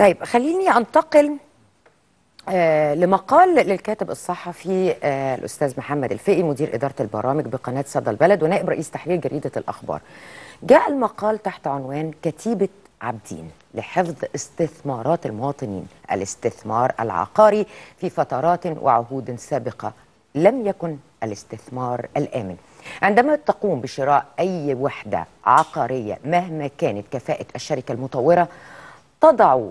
طيب خليني انتقل آه، لمقال للكاتب الصحفي آه، الاستاذ محمد الفقي مدير اداره البرامج بقناه صدى البلد ونائب رئيس تحرير جريده الاخبار. جاء المقال تحت عنوان كتيبه عابدين لحفظ استثمارات المواطنين، الاستثمار العقاري في فترات وعهود سابقه لم يكن الاستثمار الامن. عندما تقوم بشراء اي وحده عقاريه مهما كانت كفاءه الشركه المطوره تضع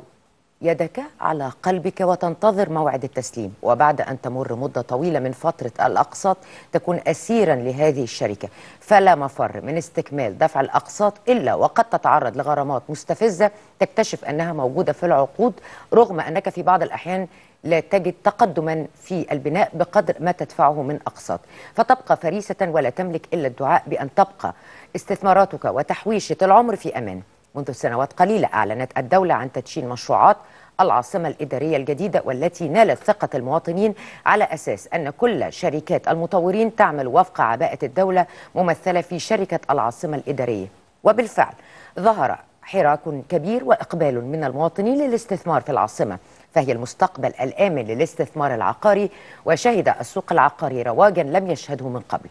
يدك على قلبك وتنتظر موعد التسليم وبعد أن تمر مدة طويلة من فترة الأقساط تكون أسيرا لهذه الشركة فلا مفر من استكمال دفع الأقساط إلا وقد تتعرض لغرامات مستفزة تكتشف أنها موجودة في العقود رغم أنك في بعض الأحيان لا تجد تقدما في البناء بقدر ما تدفعه من أقساط فتبقى فريسة ولا تملك إلا الدعاء بأن تبقى استثماراتك وتحويشة العمر في أمان منذ سنوات قليلة أعلنت الدولة عن تدشين مشروعات العاصمة الإدارية الجديدة والتي نالت ثقة المواطنين على أساس أن كل شركات المطورين تعمل وفق عباءة الدولة ممثلة في شركة العاصمة الإدارية وبالفعل ظهر حراك كبير وإقبال من المواطنين للاستثمار في العاصمة فهي المستقبل الآمن للاستثمار العقاري وشهد السوق العقاري رواجا لم يشهده من قبل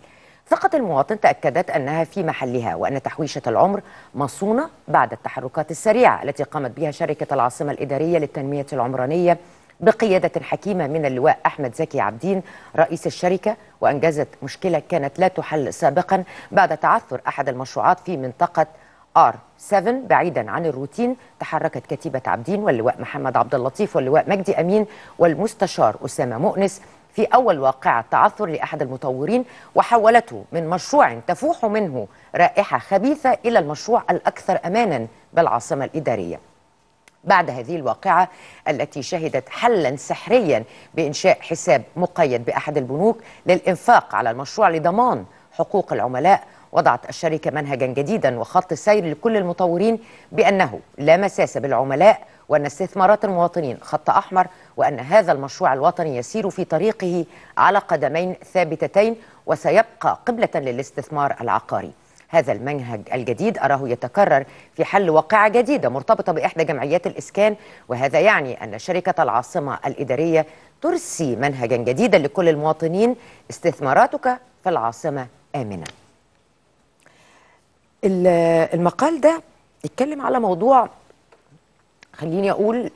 ثقة المواطن تأكدت أنها في محلها وأن تحويشة العمر مصونة بعد التحركات السريعة التي قامت بها شركة العاصمة الإدارية للتنمية العمرانية بقيادة حكيمة من اللواء أحمد زكي عبدين رئيس الشركة وأنجزت مشكلة كانت لا تحل سابقا بعد تعثر أحد المشروعات في منطقة ار 7 بعيدا عن الروتين تحركت كتيبه عبدين واللواء محمد عبد اللطيف واللواء مجدي امين والمستشار اسامه مؤنس في أول واقعة تعثر لأحد المطورين وحولته من مشروع تفوح منه رائحة خبيثة إلى المشروع الأكثر أمانا بالعاصمة الإدارية بعد هذه الواقعة التي شهدت حلا سحريا بإنشاء حساب مقيد بأحد البنوك للإنفاق على المشروع لضمان حقوق العملاء وضعت الشركة منهجا جديدا وخط سير لكل المطورين بأنه لا مساس بالعملاء وأن استثمارات المواطنين خط أحمر وأن هذا المشروع الوطني يسير في طريقه على قدمين ثابتتين وسيبقى قبلة للاستثمار العقاري هذا المنهج الجديد أراه يتكرر في حل واقعة جديدة مرتبطة بإحدى جمعيات الإسكان وهذا يعني أن شركة العاصمة الإدارية ترسي منهجا جديدا لكل المواطنين استثماراتك في العاصمة آمنة المقال ده اتكلم على موضوع خليني اقول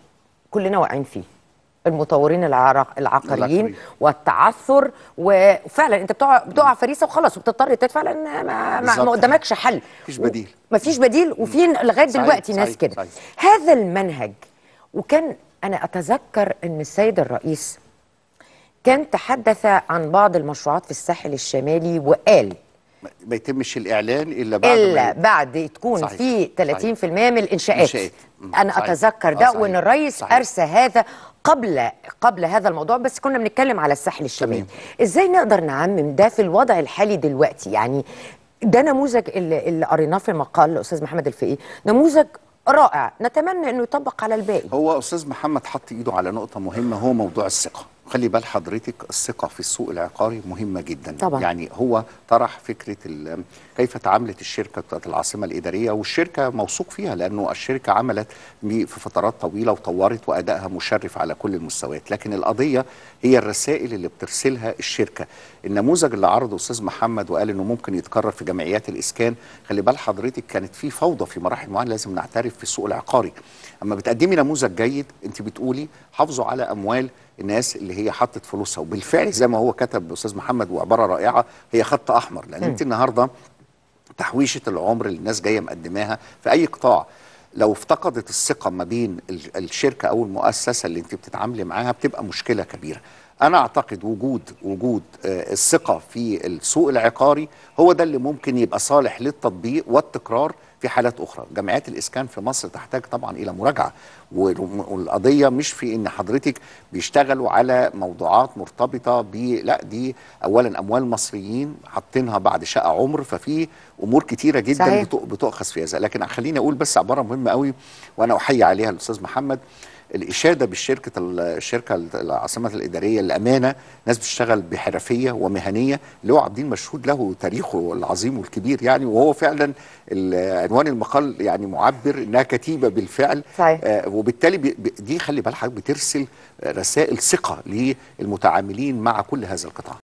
كلنا واقعين فيه المطورين العقاريين والتعثر وفعلا انت بتقع بتقع فريسه وخلاص وبتضطر تدفع لان ما, ما قدامكش حل مفيش بديل مفيش بديل وفي لغايه دلوقتي ناس كده هذا المنهج وكان انا اتذكر ان السيد الرئيس كان تحدث عن بعض المشروعات في الساحل الشمالي وقال ما يتمش الاعلان الا بعد الا بعد تكون صحيح. في 30% صحيح. من الانشاءات انا صحيح. اتذكر آه، ده وان الرئيس ارسى هذا قبل قبل هذا الموضوع بس كنا بنتكلم على الساحل الشمالي ازاي نقدر نعمم ده في الوضع الحالي دلوقتي يعني ده نموذج اللي, اللي قريناه في مقال الاستاذ محمد الفقي نموذج رائع نتمنى انه يطبق على الباقي هو استاذ محمد حط ايده على نقطه مهمه هو موضوع الثقه خلي بال حضرتك الثقه في السوق العقاري مهمه جدا طبعا. يعني هو طرح فكره كيف تعاملت الشركه بتاعت العاصمه الاداريه والشركه موثوق فيها لانه الشركه عملت في فترات طويله وطورت وادائها مشرف على كل المستويات لكن القضيه هي الرسائل اللي بترسلها الشركه النموذج اللي عرضه استاذ محمد وقال انه ممكن يتكرر في جمعيات الاسكان خلي بال حضرتك كانت في فوضى في مراحل معينه لازم نعترف في السوق العقاري اما بتقدمي نموذج جيد انت بتقولي حافظوا على اموال الناس اللي هي حطت فلوسها وبالفعل زي ما هو كتب استاذ محمد وعباره رائعه هي خط احمر لان انت النهارده تحويشه العمر اللي الناس جايه مقدماها في اي قطاع لو افتقدت الثقه ما بين الشركه او المؤسسه اللي انت بتتعاملي معاها بتبقى مشكله كبيره انا اعتقد وجود وجود آه، الثقه في السوق العقاري هو ده اللي ممكن يبقى صالح للتطبيق والتكرار في حالات اخرى جمعيات الاسكان في مصر تحتاج طبعا الى مراجعه والقضيه مش في ان حضرتك بيشتغلوا على موضوعات مرتبطه ب لا دي اولا اموال مصريين حاطينها بعد شقه عمر ففي امور كتيره جدا بتؤخذ في هذا لكن خليني اقول بس عباره مهمه قوي وانا احيي عليها الاستاذ محمد الاشاده بالشركه الشركه العاصمه الاداريه الامانه ناس بتشتغل بحرفيه ومهنيه اللي هو عابدين مشهود له تاريخه العظيم والكبير يعني وهو فعلا عنوان المقال يعني معبر انها كتيبه بالفعل صحيح. آه وبالتالي دي خلي بالك بترسل آه، رسائل ثقه للمتعاملين مع كل هذا القطاع